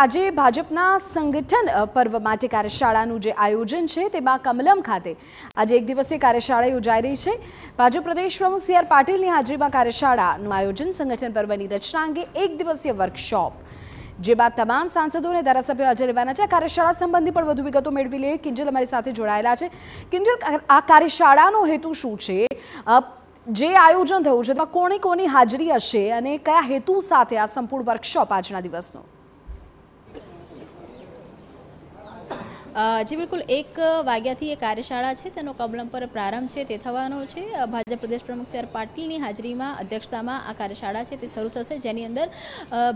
આજે ભાજપના સંગઠન પર્વ માટે કાર્યશાળાનું જે આયોજન છે તેમાં કમલમ ખાતે આજે એક દિવસીય કાર્યશાળા યોજાઈ રહી છે ભાજપ પ્રદેશ પ્રમુખ સી આર પાટીલની હાજરીમાં કાર્યશાળાનું આયોજન સંગઠન પર્વની રચના અંગે એક દિવસીય વર્કશોપ જે બાદ તમામ સાંસદો અને ધારાસભ્યો હાજર રહેવાના છે આ કાર્યશાળા સંબંધી પણ વધુ વિગતો મેળવી લઈએ કિંજલ અમારી સાથે જોડાયેલા છે કિંજલ આ કાર્યશાળાનો હેતુ શું છે જે આયોજન થયું છે તેમાં કોની કોની હાજરી હશે અને કયા હેતુ સાથે આ સંપૂર્ણ વર્કશોપ આજના દિવસનો જે બિલકુલ એક વાગ્યાથી એ કાર્યશાળા છે તેનો કમલમ પર પ્રારંભ છે તે થવાનો છે ભાજપ પ્રદેશ પ્રમુખ સી આર પાટીલની હાજરીમાં અધ્યક્ષતામાં આ કાર્યશાળા છે તે શરૂ થશે જેની અંદર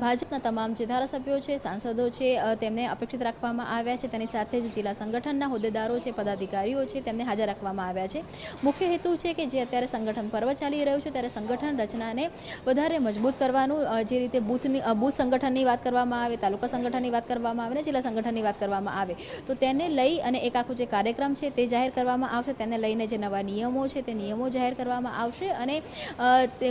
ભાજપના તમામ જે ધારાસભ્યો છે સાંસદો છે તેમને અપેક્ષિત રાખવામાં આવ્યા છે તેની સાથે જ જિલ્લા સંગઠનના હોદ્દેદારો છે પદાધિકારીઓ છે તેમને હાજર રાખવામાં આવ્યા છે મુખ્ય હેતુ છે કે જે અત્યારે સંગઠન પર્વ ચાલી રહ્યું છે ત્યારે સંગઠન રચનાને વધારે મજબૂત કરવાનું જે રીતે બૂથની બૂથ સંગઠનની વાત કરવામાં આવે તાલુકા સંગઠનની વાત કરવામાં આવે ને જિલ્લા સંગઠનની વાત કરવામાં આવે તો તે તેને લઈ અને એક આખો જે કાર્યક્રમ છે તે જાહેર કરવામાં આવશે તેને લઈને જે નવા નિયમો છે તે નિયમો જાહેર કરવામાં આવશે અને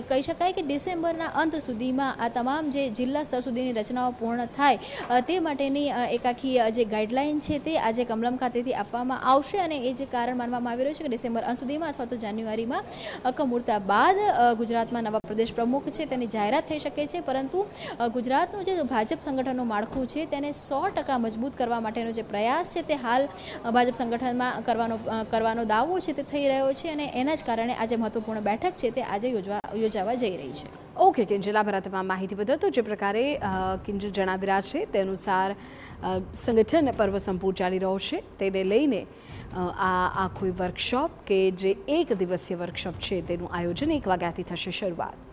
કહી શકાય કે ડિસેમ્બરના અંત સુધીમાં આ તમામ જે જિલ્લા સ્તર સુધીની રચનાઓ પૂર્ણ થાય તે માટેની એક આખી જે ગાઈડલાઇન છે તે આજે કમલમ ખાતેથી આપવામાં આવશે અને એ જે કારણ માનવામાં આવી રહ્યું છે કે ડિસેમ્બર અંત સુધીમાં અથવા તો જાન્યુઆરીમાં કમૂરતા બાદ ગુજરાતમાં નવા પ્રદેશ પ્રમુખ છે તેની જાહેરાત થઈ શકે છે પરંતુ ગુજરાતનું જે ભાજપ સંગઠનનું માળખું છે તેને સો મજબૂત કરવા માટેનો જે પ્રયાસ છે તે હાલ ભાજપ સંગઠનમાં કરવાનો કરવાનો દાવો છે તે થઈ રહ્યો છે અને એના જ કારણે આજે મહત્વપૂર્ણ બેઠક છે તે આજે યોજવા યોજાવા જઈ રહી છે ઓકે કિંજલ આભાર તમામ માહિતી બદલ તો જે પ્રકારે કિંજલ જણાવી રહ્યા છે તે અનુસાર સંગઠન પર્વ સંપૂર્ણ ચાલી રહ્યો છે તેને લઈને આ આખી વર્કશોપ કે જે એક દિવસીય વર્કશોપ છે તેનું આયોજન એક વાગ્યાથી થશે શરૂઆત